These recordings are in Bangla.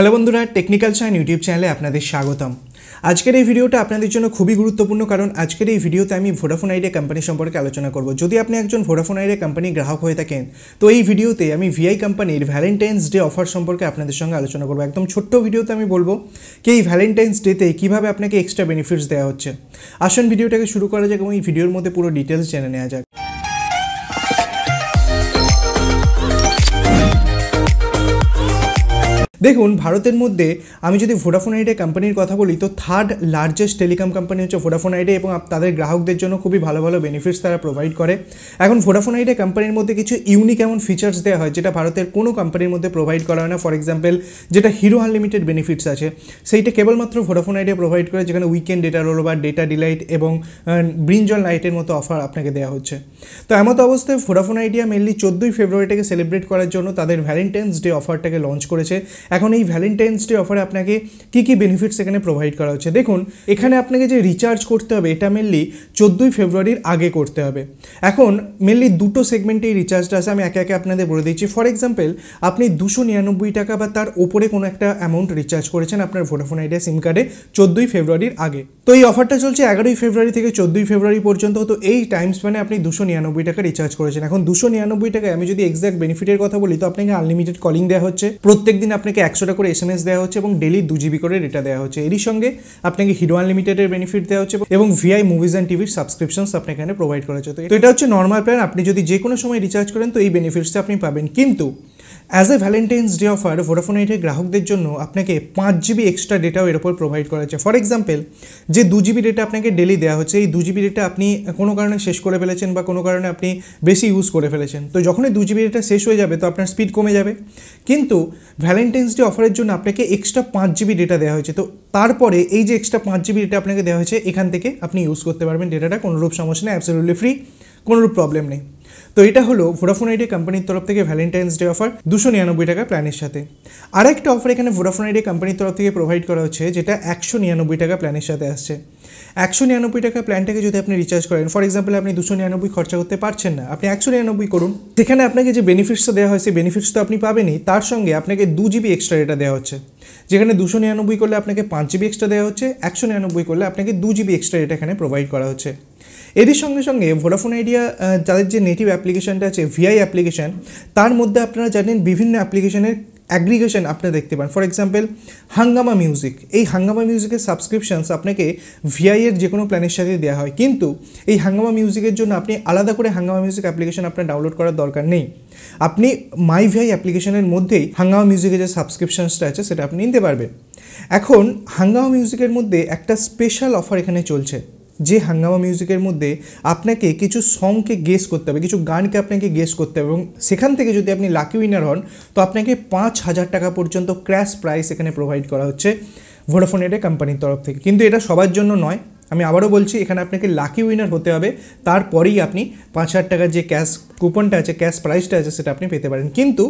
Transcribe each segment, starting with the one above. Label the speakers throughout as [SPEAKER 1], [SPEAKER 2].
[SPEAKER 1] হ্যালো বন্ধুরা টেকনিক্যাল সাইন ইউটিউব চ্যানেলে আপনাদের স্বাগতম আজকের এই ভিডিওটা আপনাদের জন্য খুবই গুরুত্বপূর্ণ কারণ আজকের এই ভিডিওতে আমি ভোডাফোন আইডিয়া কোম্পানি সম্পর্কে আলোচনা করব যদি আপনি একজন ভোডাফোন আইডিয়া কোম্পানির গ্রাহক হয়ে থাকেন তো এই ভিডিওতে আমি ভিআই কোম্পানির ভ্যালেন্টাইন্স ডে অফার সম্পর্কে আপনাদের সঙ্গে আলোচনা করবো একদম ছোট্ট ভিডিওতে আমি বলবো কি এই ভ্যালেন্টাইন্স ডেতে কীভাবে আপনাকে এক্সট্রা বেনিফিটস দেওয়া হচ্ছে আসুন ভিডিওটাকে শুরু করা যাক এবং এই ভিডিওর মধ্যে পুরো ডিটেলস জেনে নেওয়া যাক দেখুন ভারতের মধ্যে আমি যদি ভোডাফোন আইডিয়া কোম্পানির কথা বলি তো থার্ড লার্জেস্ট টেলিকম কোম্পানি হচ্ছে ভোডাফোন আইডিয়া এবং তাদের গ্রাহকদের জন্য খুবই ভালো ভালো বেনিফিটস তারা প্রোভাইড করে এখন ভোডাফোন আইডিয়া কোম্পানির মধ্যে কিছু ইউনিক এমন ফিচার্স দেওয়া হয় যেটা ভারতের কোনো কোম্পানির মধ্যে প্রোভাইড করা হয় না ফর এক্সাম্পল যেটা হিরো আনলিমিটেড বেনিফিটস আছে সেইটা কেবলমাত্র ভোডাফোন আইডিয়া প্রোভাইড করে যেখানে উইকেন্ড ডেটা রোল বা ডেটা ডিলাইট এবং ব্রিঞ্জল লাইটের মতো অফার আপনাকে দেওয়া হচ্ছে তো এমতো অবস্থায় ভোডাফোন আইডিয়া মেনলি চোদ্দোই ফেব্রুয়ারিটাকে সেলিব্রেট করার জন্য তাদের ভ্যালেন্টাইন্স ডে অফারটাকে লঞ্চ করেছে এখন এই ভ্যালেন্টাইন্স ডে অফারে আপনাকে কী কী বেনিফিটস এখানে প্রোভাইড করা হচ্ছে দেখুন এখানে আপনাকে যে রিচার্জ করতে হবে এটা মেনলি চোদ্দোই ফেব্রুয়ারির আগে করতে হবে এখন মেনলি দুটো সেগমেন্টে এই রিচার্জটা আছে আমি একে একে আপনাদের বলে দিচ্ছি ফর এক্সাম্পল আপনি দুশো নিরানব্বই টাকা বা তার ওপরে কোনো একটা অ্যামাউন্ট রিচার্জ করেছেন আপনার ভোডাফোন আইডিয়া সিম কার্ডে চোদ্দোই ফেব্রুয়ারির আগে তো এই অফারটা চলছে এগারোই ফেব্রুয়ারি থেকে চোদ্দোই ফেব্রুয়ারি পর্যন্ত তো এই টাইম স্প্যানে আপনি দুশো নিরানব্বই টাকা রিচার্জ করেছেন এখন দুশো নিরানব্বই টাকায় আমি যদি এক্স্যাক্ট বেনিফিটের কথা বলি তো আপনাকে আনলিমিটেড কলিং দেওয়া হচ্ছে প্রত্যেক দিন আপনাকে একশোটা করে এস এম এস দেওয়া হচ্ছে এবং ডেলি দু জিবি করে ডেটা দেওয়া হচ্ছে এরই সঙ্গে আপনাকে হিরো আনলিমিটেডের বেনিফিট দেওয়া হচ্ছে এবং ভিআই মুভিজ অ্যান্ড টিভির সাবস্ক্রিপশনস আপনাকে এখানে প্রোভাইড করা তো এটা হচ্ছে নর্মাল প্ল্যান আপনি যদি যে কোনো সময় রিচার্জ করেন তো এই বেনিফিটসটা আপনি পাবেন কিন্তু as a Valentine's Day offer Vodafone এইটের গ্রাহকদের জন্য আপনাকে পাঁচ জিবি এক্সট্রা ডেটাও এর উপর প্রোভাইড করা হচ্ছে ফর এক্সাম্পল যে দু জিবি ডেটা আপনাকে ডেলি দেওয়া হচ্ছে এই দু জিবি ডেটা আপনি কোনো কারণে শেষ করে ফেলেছেন বা কোনো কারণে আপনি বেশি ইউজ করে ফেলেছেন তো যখনই দু জিবি ডেটা শেষ হয়ে যাবে তো আপনার স্পিড কমে যাবে কিন্তু ভ্যালেন্টাইন্স ডে অফারের জন্য আপনাকে এক্সট্রা পাঁচ জিবি ডেটা দেওয়া হয়েছে তো তারপরে এই যে এক্সট্রা পাঁচ জিবি ডেটা আপনাকে দেওয়া হয়েছে এখান থেকে আপনি ইউজ করতে পারবেন ডেটাটা কোনোরূপ সমস্যা নেই অ্যাবসলিউটলি ফ্রি কোনোরূপ প্রবলেম নেই তো এটা হলো ভোডাফোন আইডিয়া কোম্পানির তরফ থেকে ভ্যালেন্টাইন্স ডে অফার দুশো নিরানব্বই টাকা প্ল্যানের সাথে আর একটা অফার এখানে ভোডাফোন আইডিয়া কোম্পানির তরফ থেকে প্রোভাইড করা হচ্ছে যেটা একশো নিরানব্বই টাকা প্ল্যানের সাথে আসছে একশো নিরানব্বই টাকা প্ল্যানটাকে যদি আপনি রিচার্জ করেন ফর এক্সাম্পল আপনি দুশো নিরানব্বই খরচা করতে পারছেন না আপনি একশো নিরানব্বই করুন সেখানে আপনাকে যে বেনিফিটসটা দেওয়া হয় সেই বেনিফিটস তো আপনি পাবেনই তার সঙ্গে আপনাকে দু জিবি এক্সট্রা ডেটা দেওয়া হচ্ছে যেখানে দুশো নিরানব্বই করলে আপনাকে পাঁচ জিবি এক্সট্রা দেওয়া হচ্ছে একশো নিরানব্বই করলে আপনাকে দু জিবি এক্সট্রা ডেটা এখানে প্রোভাইড করা হচ্ছে এরই সঙ্গে সঙ্গে ভোডাফোন আইডিয়া যাদের যে নেটিভ অ্যাপ্লিকেশানটা আছে ভিআই অ্যাপ্লিকেশান তার মধ্যে আপনারা জানেন বিভিন্ন অ্যাপ্লিকেশানের অ্যাগ্রিগেশন আপনি দেখতে পান ফর এক্সাম্পল হাঙ্গামা মিউজিক এই হাঙ্গামা মিউজিকের সাবস্ক্রিপশানস আপনাকে ভিআইয়ের যে কোনো প্ল্যানের সাথে দেওয়া হয় কিন্তু এই হাঙ্গামা মিউজিকের জন্য আপনি আলাদা করে হাঙ্গামা মিউজিক অ্যাপ্লিকেশান আপনার ডাউনলোড করার দরকার নেই আপনি মাই ভিআই অ্যাপ্লিকেশনের মধ্যেই হাঙ্গামা মিউজিকের যে সাবস্ক্রিপশানসটা আছে সেটা আপনি নিতে পারবেন এখন হাঙ্গামা মিউজিকের মধ্যে একটা স্পেশাল অফার এখানে চলছে যে হাঙ্গামা মিউজিকের মধ্যে আপনাকে কিছু সংকে গেস করতে হবে কিছু গানকে আপনাকে গেস করতে হবে এবং সেখান থেকে যদি আপনি লাকি উইনার হন তো আপনাকে পাঁচ হাজার টাকা পর্যন্ত ক্র্যাশ প্রাইস এখানে প্রোভাইড করা হচ্ছে ভোডাফোনের কোম্পানির তরফ থেকে কিন্তু এটা সবার জন্য নয় আমি আবারও বলছি এখানে আপনাকে লাকি উইনার হতে হবে তারপরেই আপনি পাঁচ হাজার টাকার যে ক্যাশ কুপনটা আছে ক্যাশ প্রাইসটা আছে সেটা আপনি পেতে পারেন কিন্তু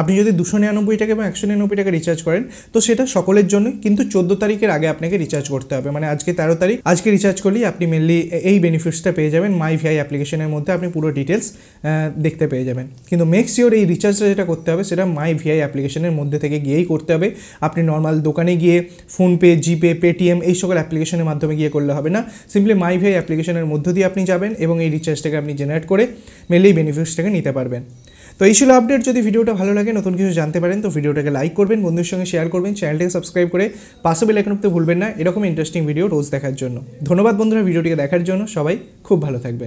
[SPEAKER 1] আপনি যদি দুশো নিরানব্বই টাকা এবং একশো নিরানব্বই টাকা রিচার্জ করেন তো সেটা সকলের জন্য কিন্তু চোদ্দো তারিখের আগে আপনাকে রিচার্জ করতে হবে মানে আজকে তেরো তারিখ আজকে রিচার্জ করলেই আপনি মেনলি এই বেনিফিটসটা পেয়ে যাবেন মাই ভিআই অ্যাপ্লিকেশনের মধ্যে আপনি পুরো ডিটেলস দেখতে পেয়ে যাবেন কিন্তু মেক্স শিওর এই রিচার্জটা যেটা করতে হবে সেটা মাই ভিআই অ্যাপ্লিকেশনের মধ্যে থেকে গিয়েই করতে হবে আপনি নর্মাল দোকানে গিয়ে ফোনপে জিপে পেটিএম এই সকল অ্যাপ্লিকেশনের মাধ্যমে গিয়ে করলে হবে না সিম্পলি মাই ভাই অ্যাপ্লিকেশনের মধ্য দিয়ে আপনি যাবেন এবং এই রিচার্জটাকে আপনি জেনারেট করে মেলেই বেনিফিটসটাকে নিতে পারবেন তো এই ছিল আপডেট যদি ভিডিওটা ভালো লাগে নতুন কিছু জানতে পারেন তো ভিডিওটাকে লাইক করবেন বন্ধুর সঙ্গে শেয়ার করবেন চ্যানেলটাকে সাবস্ক্রাইব করে পাশে বেল আইকন ভুলবেন না এরকম ইন্টারেস্টিং ভিডিও রোজ দেখার জন্য ধন্যবাদ বন্ধুরা ভিডিওটিকে দেখার জন্য সবাই খুব ভালো থাকবেন